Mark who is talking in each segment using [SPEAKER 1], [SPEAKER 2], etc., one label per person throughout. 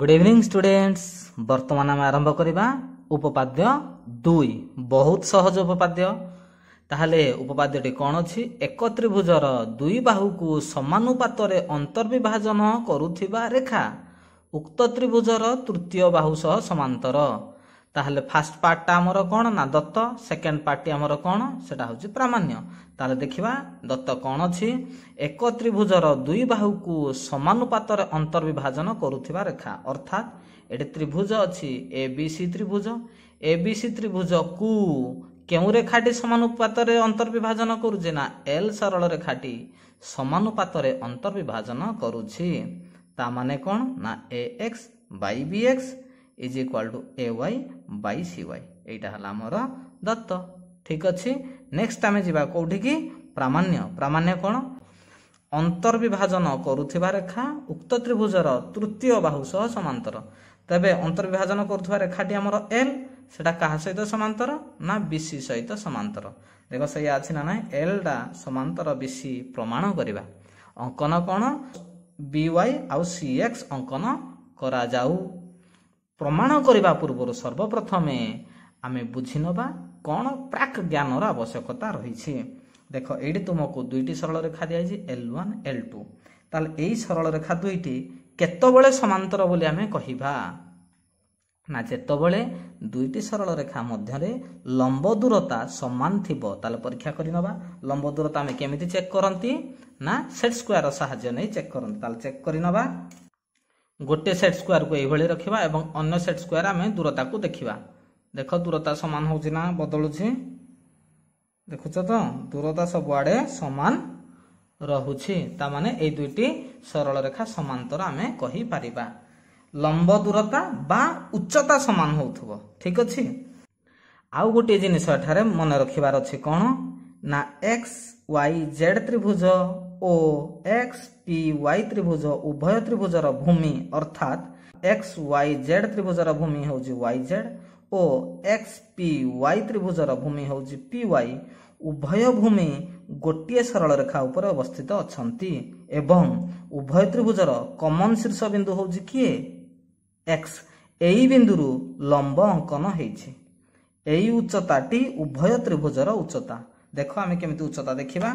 [SPEAKER 1] good evening students ବର୍ତ୍ତମାନ ଆମେ ଆରମ୍ଭ କରିବା ଉପପାଦ୍ୟ ଦୁଇ ବହୁତ ସହଜ ଉପପାଦ୍ୟ ତାହେଲେ ଉପପାଦ୍ୟଟି କ'ଣ ଅଛି ଏକ ତ୍ରିଭୁଜର ଦୁଇ ବାହୁକୁ ସମାନୁପାତରେ ଅନ୍ତର୍ବିଭାଜନ କରୁଥିବା ରେଖା ଉକ୍ତ ତ୍ରିଭୁଜର ତୃତୀୟ ବାହୁ ସହ ସମାନ୍ତର ତାହେଲେ ଫାର୍ଷ୍ଟ ପାର୍ଟଟା ଆମର କ'ଣ ନା ଦତ୍ତ ସେକେଣ୍ଡ ପାର୍ଟଟି ଆମର କ'ଣ ସେଟା ହେଉଛି ପ୍ରାମାଣ୍ୟ ତାହେଲେ ଦେଖିବା ଦତ୍ତ କ'ଣ ଅଛି ଏକ ତ୍ରିଭୁଜର ଦୁଇ ବାହୁକୁ ସମାନୁପାତରେ ଅନ୍ତର୍ବିଭାଜନ କରୁଥିବା ରେଖା ଅର୍ଥାତ୍ ଏଠି ତ୍ରିଭୁଜ ଅଛି ଏ ବି ସି ତ୍ରିଭୁଜ ଏ ବି ସି ତ୍ରିଭୁଜକୁ କେଉଁ ରେଖାଟି ସମାନୁପାତରେ ଅନ୍ତର୍ବିଭାଜନ କରୁଛି ନା ଏଲ୍ ସରଳ ରେଖାଟି ସମାନୁପାତରେ ଅନ୍ତର୍ବିଭାଜନ କରୁଛି ତା ମାନେ କ'ଣ ନା A X by B X is equal to A Y by C Y ଏଇଟା ହେଲା ଆମର ଦତ୍ତ ଠିକ୍ ଅଛି ନେକ୍ସଟ ଆମେ ଯିବା କେଉଁଠିକି ପ୍ରାମାଣ୍ୟ ପ୍ରାମାଣ୍ୟ କ'ଣ ଅନ୍ତର୍ବିଭାଜନ କରୁଥିବା ରେଖା ଉକ୍ତ ତ୍ରିଭୁଜର ତୃତୀୟ ବାହୁ ସହ ସମାନ୍ତର ତେବେ ଅନ୍ତର୍ବିଭାଜନ କରୁଥିବା ରେଖାଟି ଆମର ଏଲ୍ ସେଇଟା କାହା ସହିତ ସମାନ୍ତର ନା ବିସି ସହିତ ସମାନ୍ତର ଦେଖ ସେଇଆ ଅଛି ନା ନାହିଁ ଏଲ୍ଟା ସମାନ୍ତର ବିସି ପ୍ରମାଣ କରିବା ଅଙ୍କନ କ'ଣ ବି ୱାଇ ଆଉ ସି ଏକ୍ସ ଅଙ୍କନ କରାଯାଉ প্রমাণ করা পূর্বর সর্বপ্রথমে আমি বুঝি নেবা କ'ଣ ପ୍ରାକ୍ ଜ୍ଞାନର ଆବଶ୍ୟକତା ରହିଛି ଦେଖ ଏଇଠି ତୁମକୁ ଦୁଇଟି ସରଳ ରେଖା ଦିଆଯାଇଛି ଏଲ୍ ୱାନ୍ ଏଲ୍ ଟୁ ତାହେଲେ ଏଇ ସରଳ ରେଖା ଦୁଇଟି କେତେବେଳେ ସମାନ୍ତର ବୋଲି ଆମେ କହିବା ନା ଯେତେବେଳେ ଦୁଇଟି ସରଳ ରେଖା ମଧ୍ୟରେ ଲମ୍ବ ଦୂରତା ସମାନ ଥିବ ତାହେଲେ ପରୀକ୍ଷା କରିନେବା ଲମ୍ବ ଦୂରତା ଆମେ କେମିତି ଚେକ୍ କରନ୍ତି ନା ସେଟ୍ ସ୍କୋୟାର ସାହାଯ୍ୟ ନେଇ ଚେକ୍ କରନ୍ତି ତାହେଲେ ଚେକ୍ କରିନେବା ଗୋଟିଏ ସେଟ୍ ସ୍କୋୟାରକୁ ଏଇଭଳି ରଖିବା ଏବଂ ଅନ୍ୟ ସେଟ୍ ସ୍କୋୟାର ଆମେ ଦୂରତାକୁ ଦେଖିବା ଦେଖ ଦୂରତା ସମାନ ହେଉଛି ନା ବଦଳୁଛି ଦେଖୁଛ ତ ଦୂରତା ସବୁଆଡ଼େ ସମାନ ରହୁଛି ତା ମାନେ ଏଇ ଦୁଇଟି ସରଳ ରେଖା ସମାନ୍ତର ଆମେ କହିପାରିବା ଲମ୍ବ ଦୂରତା ବା ଉଚ୍ଚତା ସମାନ ହେଉଥିବ ଠିକ ଅଛି ଆଉ ଗୋଟିଏ ଜିନିଷ ଏଠାରେ ମନେ ରଖିବାର ଅଛି କ'ଣ ନା ଏକ୍ସ ୱାଇ ଜେଡ଼୍ ତ୍ରିଭୁଜ ও এক্স পি ওয়াই ত্রিভুজ উভয় ত্রিভুজর ভূমি অর্থাৎ এক্স ওয়াই জেড ত্রিভুজর ভূমি ହେଉଛି ওয়াই জেড ଓ ଏକ୍ସ ପି ୱାଇ ତ୍ରିଭୁଜର ଭୂମି ହେଉଛି ପି ୱାଇ ଉଭୟ ଭୂମି ଗୋଟିଏ ସରଳ ରେଖା ଉପରେ ଅବସ୍ଥିତ ଅଛନ୍ତି ଏବଂ ଉଭୟ ତ୍ରିଭୁଜର କମନ୍ ଶୀର୍ଷ ବିନ୍ଦୁ ହେଉଛି କିଏ ଏକ୍ସ ଏହି ବିନ୍ଦୁରୁ ଲମ୍ବ ଅଙ୍କନ ହେଇଛି ଏହି ଉଚ୍ଚତାଟି ଉଭୟ ତ୍ରିଭୁଜର ଉଚ୍ଚତା ଦେଖ ଆମେ କେମିତି ଉଚ୍ଚତା ଦେଖିବା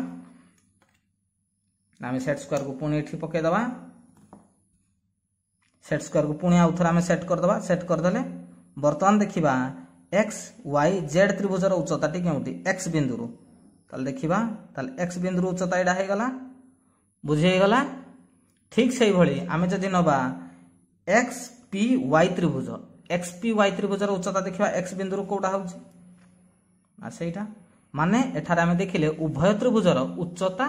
[SPEAKER 1] आम सेट स्क्वयर को पुणी ये पकईदे सेट स्क्वयर को पुणी आउ थे आम सेट करदे सेट करदे बर्तमान देखा एक्स वाई जेड त्रिभुजर उच्चताटी केउटी एक्स बिंदु তাহলে দেখিবা তাহলে এক্স বিন্দুর উচ্চতা এটা হয়ে গলা বুঝি হয়ে গলা ঠিক সেইভাবে আমি যদি নবা এক্স পি ওয়াই ত্রিভুজ এক্স পি ওয়াই ত্রিভুজর উচ্চতা দেখিবা এক্স বিন্দুর কোটা হচ্ছে না সেইটা মানে এঠারে আমি দেখিলে উভয় ত্রিভুজর উচ্চতা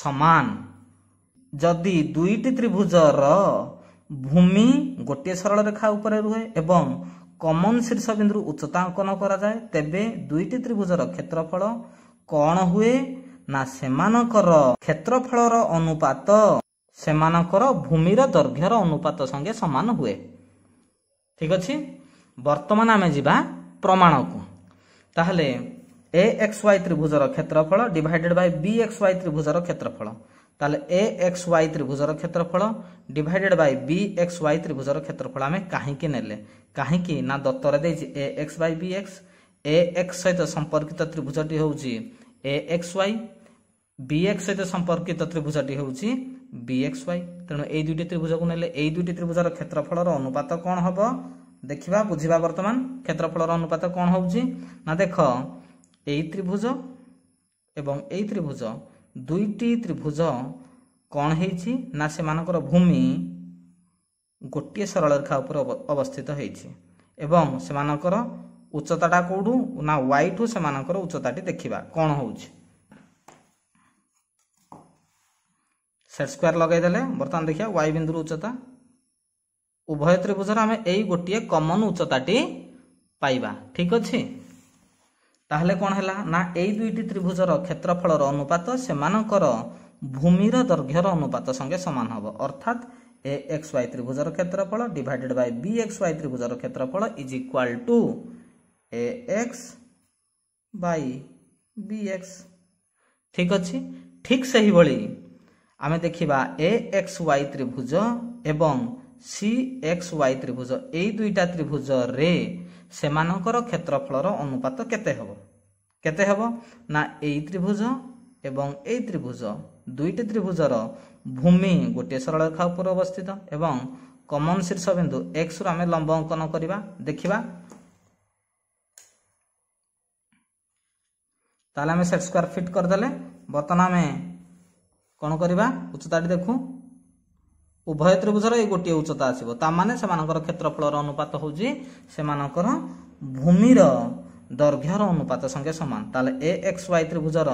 [SPEAKER 1] ସମାନ ଯଦି ଦୁଇଟି ତ୍ରିଭୁଜର ଭୂମି ଗୋଟିଏ ସରଳ ରେଖା ଉପରେ ରୁହେ ଏବଂ କମନ ଶୀର୍ଷ ବିନ୍ଦୁରୁ ଉଚ୍ଚତା ଅଙ୍କନ କରାଯାଏ ତେବେ ଦୁଇଟି ତ୍ରିଭୁଜର କ୍ଷେତ୍ରଫଳ କ'ଣ ହୁଏ ନା ସେମାନଙ୍କର କ୍ଷେତ୍ରଫଳର ଅନୁପାତ ସେମାନଙ୍କର ଭୂମିର ଦୈର୍ଘ୍ୟର ଅନୁପାତ ସଙ୍ଗେ ସମାନ ହୁଏ ଠିକ ଅଛି ବର୍ତ୍ତମାନ ଆମେ ଯିବା ପ୍ରମାଣକୁ ତାହେଲେ এ এক্স ওয়াই ত্রিভুজর ক্ষেত্রফল divided by B X Y ত্রিভুজর ক্ষেত্রফল তাহলে এ এক্স ওয়াই ত্রিভুজর ক্ষেত্রফল divided by B X Y ত্রিভুজর ক্ষেত্রফল আমি কাহিকি নেলে কাহিকি না দত্তরে দিয়েছি A X by B X A X সহিত সম্পর্কিত ত্রিভুজটি হচ্ছে A X Y B X সহিত সম্পর্কিত ত্রিভুজটি হচ্ছে বি এক্স ওয়াই তেমন এই দুইটি ত্রিভুজক নেলে এই দুইটি ত্রিভুজর ক্ষেত্রফলর অনুপাত কণ হব দেখা বুঝবা বর্তমান ক্ষেত্রফলর অনুপাত কণ হচ্ছে না দেখ ଏହି ତ୍ରିଭୁଜ ଏବଂ ଏହି ତ୍ରିଭୁଜ ଦୁଇଟି ତ୍ରିଭୁଜ କ'ଣ ହେଇଛି ନା ସେମାନଙ୍କର ଭୂମି ଗୋଟିଏ ସରଳରେଖା ଉପରେ ଅବସ୍ଥିତ ହେଇଛି ଏବଂ ସେମାନଙ୍କର ଉଚ୍ଚତାଟା କେଉଁଠୁ ନା ୱାଇ ଠୁ ସେମାନଙ୍କର ଉଚ୍ଚତାଟି ଦେଖିବା କ'ଣ ହେଉଛି ସେଟ୍ ସ୍କୋୟାର ଲଗାଇଦେଲେ ବର୍ତ୍ତମାନ ଦେଖିବା ୱାଇ ବିନ୍ଦୁର ଉଚ୍ଚତା ଉଭୟ ତ୍ରିଭୁଜର ଆମେ ଏଇ ଗୋଟିଏ କମନ ଉଚ୍ଚତାଟି ପାଇବା ଠିକ୍ ଅଛି ତାହେଲେ କ'ଣ ହେଲା ନା ଏଇ ଦୁଇଟି ତ୍ରିଭୁଜର କ୍ଷେତ୍ରଫଳର ଅନୁପାତ ସେମାନଙ୍କର ଭୂମିର ଦୈର୍ଘ୍ୟର ଅନୁପାତ ସଙ୍ଗେ ସମାନ ହେବ ଅର୍ଥାତ୍ ଏ ଏକ୍ସ ୱାଇ ତ୍ରିଭୁଜର କ୍ଷେତ୍ରଫଳ divided by B X Y ତ୍ରିଭୁଜର କ୍ଷେତ୍ରଫଳ is equal to A X by B X ଠିକ୍ ଅଛି ଠିକ୍ ସେହିଭଳି ଆମେ ଦେଖିବା ଏ ଏକ୍ସ ୱାଇ ତ୍ରିଭୁଜ ଏବଂ ସି ଏକ୍ସ ୱାଇ ତ୍ରିଭୁଜ ଏଇ ଦୁଇଟା ତ୍ରିଭୁଜରେ ସେମାନଙ୍କର କ୍ଷେତ୍ରଫଳର ଅନୁପାତ କେତେ ହେବ କେତେ ହେବ ନା ଏଇ ତ୍ରିଭୁଜ ଏବଂ ଏଇ ତ୍ରିଭୁଜ ଦୁଇଟି ତ୍ରିଭୁଜର ଭୂମି ଗୋଟିଏ ସରଳରେଖା ଉପରେ ଅବସ୍ଥିତ ଏବଂ କମନ ଶୀର୍ଷ ବିନ୍ଦୁ ଏକ୍ସରୁ ଆମେ ଲମ୍ବ ଅଙ୍କନ କରିବା ଦେଖିବା ତାହେଲେ ଆମେ ସେଟ୍ ସ୍କୋୟାର ଫିଟ୍ କରିଦେଲେ ବର୍ତ୍ତମାନ ଆମେ କ'ଣ କରିବା ଉଚ୍ଚତାଟି ଦେଖୁ ଉଭୟ ତ୍ରିଭୁଜର ଏଇ ଗୋଟିଏ ଉଚ୍ଚତା ଆସିବ ତାମାନେ ସେମାନଙ୍କର କ୍ଷେତ୍ରଫଳର ଅନୁପାତ ହେଉଛି ସେମାନଙ୍କର ଭୂମିର ଦୈର୍ଘ୍ୟର ଅନୁପାତ ସଙ୍ଗେ ସମାନ ତାହେଲେ ଏ ଏକ୍ସ ୱାଇ ତ୍ରିଭୁଜର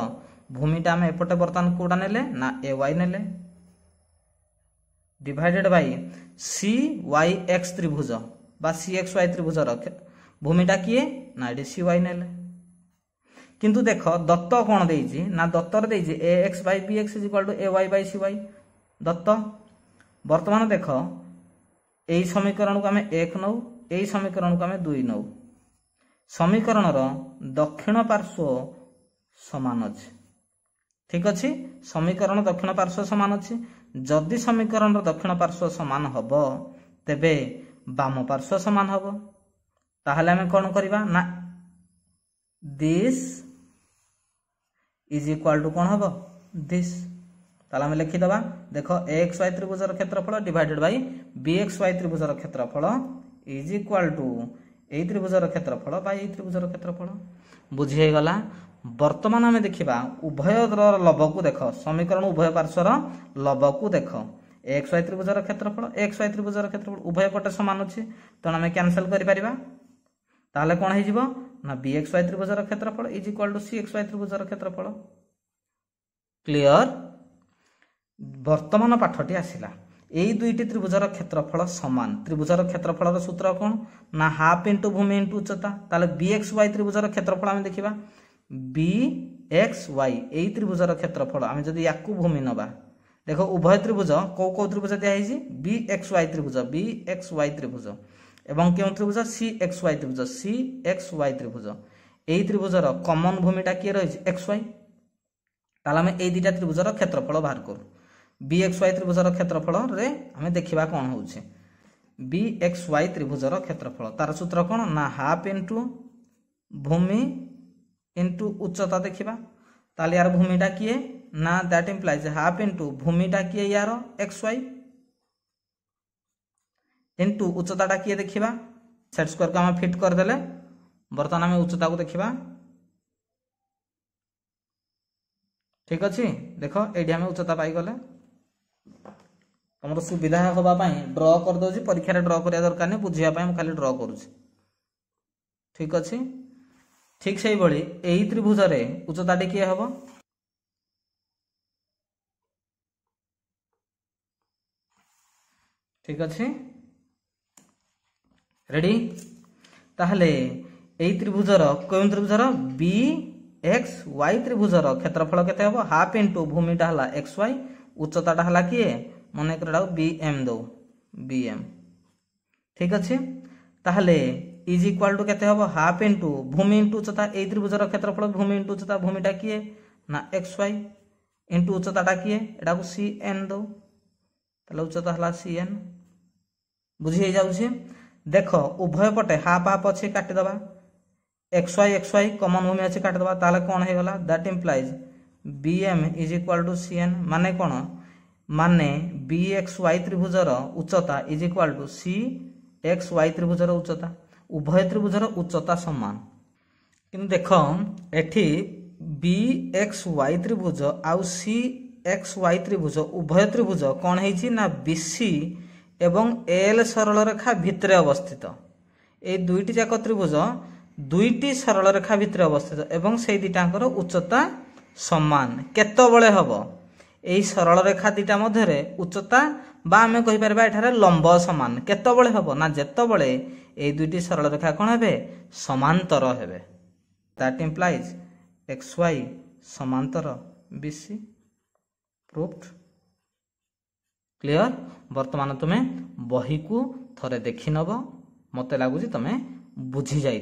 [SPEAKER 1] ଭୂମିଟା ଆମେ ଏପଟେ ବର୍ତ୍ତମାନ କେଉଁଟା ନେଲେ ନା ଏ ୱାଇ ନେଲେ divided by C Y X ତ୍ରିଭୁଜ বা সি এক্স ওয়াই ত্রিভুজর ভূমিটা কিয়ে না এটি সি ওয়াই নেলে কিন্তু দেখ দত্ত কোণ দিয়েছি না দত্তর দিয়েছি A X by B X is equal to A Y by C Y দত্ত ବର୍ତ୍ତମାନ ଦେଖ ଏଇ ସମୀକରଣକୁ ଆମେ ଏକ ନଉ ଏଇ ସମୀକରଣକୁ ଆମେ ଦୁଇ ନଉ ସମୀକରଣର ଦକ୍ଷିଣ ପାର୍ଶ୍ୱ ସମାନ ଅଛି ଠିକ ଅଛି ସମୀକରଣ ଦକ୍ଷିଣ ପାର୍ଶ୍ୱ ସମାନ ଅଛି ଯଦି ସମୀକରଣର ଦକ୍ଷିଣ ପାର୍ଶ୍ୱ ସମାନ ହେବ ତେବେ ବାମ ପାର୍ଶ୍ୱ ସମାନ ହେବ ତାହେଲେ ଆମେ କ'ଣ କରିବା ନା ଦିସ୍ ଇଜ୍ ଇକ୍ୱାଲ୍ ଟୁ କ'ଣ ହେବ ଦିସ୍ लिखी लिखिद देख एक्स वाई त्रिभुजर क्षेत्रफल डिडेड बै बीएक्स वाई त्रिभुजर क्षेत्रफल इज इक्वाल टू यही त्रिभुजर क्षेत्रफल त्रिभुजर क्षेत्रफल बुझीगला बर्तमान आम देखा उभय लब को देख समीकरण उभय पार्श्वर लब को देख एक्स वाई त्रिभुजर क्षेत्रफल एक्स वाई त्रिभुजर क्षेत्रफल उभयपटे सामान अच्छे तेनाली क्यासल करें कौन हो ना बी एक्स वाई त्रिभुजर क्षेत्रफल is equal to C X Y त्रिभुजर क्षेत्रफल क्लीअर বর্তমান পাঠটি আসিলা এই দুইটি ত্রিভুজর ক্ষেত্রফল সমান ত্রিভুজর ক্ষেত্রফল সূত্র কোণ না হাফ ইন্টু ভূমি ইন্টু উচ্চতা তাহলে বি এক্স ওয়াই ত্রিভুজর ক্ষেত্রফল আমি দেখিবা বি এক্স ওয়াই এই ত্রিভুজর ক্ষেত্রফল আমি যদি ইয়াকু ভূমি নবা দেখো উভয় ত্রিভুজ কেউ কেউ ত্রিভুজ দিয়া দিয়েছে বি এক্স ওয়াই ত্রিভুজ বি এক্স ওয়াই ত্রিভুজ এবং কেউ ত্রিভুজ সি এক্স ওয়াই ত্রিভুজ সি এক্স ওয়াই ত্রিভুজ এই ত্রিভুজর কমন ভূমিটা কি রয়েছে এক্স ওয়াই তাহলে আমি এই দুইটা ত্রিভুজর ক্ষেত্রফল বাহার করু বি এক্স ওয়াই ত্রিভুজর ক্ষেত্রফলরে আমি দেখিবা কোণ হচ্ছে বি এক্স ওয়াই ত্রিভুজর ক্ষেত্রফল তার সূত্র কোণ না হাফ ইন্টু ভূমি ইন্টু উচ্চতা দেখিবা তাহলে ইয়ার ভূমিটা কিয়ে না দ্যাট ইমপ্লাইজ হাফ ইন্টু ভূমিটা কিয়ে ইয়ার এক্স ওয়াই ইন্টু উচ্চতাটা কিয়ে দেখিবা সেট স্কোয়ারকে আমি ফিট করেদেলে বর্তমান আমি উচ্চতাকে দেখিবা ঠিক আছে দেখ এইটি আমি উচ্চতা পাইগলে ତମର ସୁବିଧା ହେବା ପାଇଁ ଡ୍ର କରିଦେଉଛି ପରୀକ୍ଷାରେ ଡ୍ର କରିବା ଦରକାର ନାହିଁ ବୁଝିବା ପାଇଁ ମୁଁ ଖାଲି ଡ୍ର କରୁଛି ଠିକ୍ ଅଛି ଠିକ୍ ସେହିଭଳି ଏହି ତ୍ରିଭୁଜରେ ଉଚ୍ଚତାଟି କିଏ ହେବ ଠିକ୍ ଅଛି ରେଡ଼ି ତାହେଲେ এই ତ୍ରିଭୁଜର কোন ତ୍ରିଭୁଜର ବି এক্স ওয়াই ত্রিভুজর ক্ষেত্রফল কেতে হব হাফ ইন্টু ଭୂମିଟା ହେଲା এক্স ওয়াই উচ্চতাটা হলো কি মনে করে দাও বিএম ଦଉ বিএম ঠিক আছে তাহলে ইজ ইকুয়াল টু কেতে হব হাফ ইন্টু ভূমি ইন্টু উচ্চতা এই ত্রিভুজর ক্ষেত্রফল ভূমি ইন্টু উচ্চতা ভূমিটা কি না এক্স ওয়াই ইন্টু উচ্চতাটা কি এটা সি এন দৌ তাহলে উচ্চতা হল সি এন বুঝি হয়ে যাচ্ছে দেখ উভয় পটে হাফ হাফ অছি কাটিদেবা X Y X Y common ভূমি অছি কাটিদেবা তাহলে কোণ হয়ে গলা that implies BM is equal to CN ମାନେ କ'ଣ ମାନେ ବି ଏକ୍ସ ୱାଇ ତ୍ରିଭୁଜର ଉଚ୍ଚତା is equal to C X Y ତ୍ରିଭୁଜର ଉଚ୍ଚତା ଉଭୟ ତ୍ରିଭୁଜର ଉଚ୍ଚତା ସମାନ କିନ୍ତୁ ଦେଖ ଏଠି ବି ଏକ୍ସ ୱାଇ ତ୍ରିଭୁଜ ଆଉ ସି ଏକ୍ସ ୱାଇ ତ୍ରିଭୁଜ ଉଭୟ ତ୍ରିଭୁଜ କ'ଣ ହେଇଛି ନା ବିସି ଏବଂ ଏଲ୍ ସରଳରେଖା ଭିତରେ ଅବସ୍ଥିତ ଏଇ ଦୁଇଟି ଯାକ ତ୍ରିଭୁଜ ଦୁଇଟି ସରଳରେଖା ଭିତରେ ଅବସ୍ଥିତ ଏବଂ ସେଇ ଦୁଇଟାଙ୍କର ଉଚ୍ଚତା সমান কেতবে হব এই সরল রেখা দুইটা মধ্যে উচ্চতা বা আমি কহিপারা এখানে লম্ব সমান কেতবে হব না যেতবে এই দুইটি সরল রেখা কোণ হবে সমান্তর হবে দ্যাট ইম্প্লাইজ এক্স ওয়াই সমান্তর বিসি প্রুফ ক্লিয়র বর্তমান তুমি বহিকু থরে দেখি নব মতে লাগুছি তুমি বুঝি যাই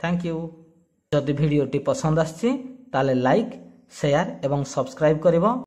[SPEAKER 1] থ্যাংক ইউ যদি ভিডিওটি পছন্দ আসছে তাহলে লাইক ସେୟାର ଏବଂ ସବସ୍କ୍ରାଇବ୍ କରିବ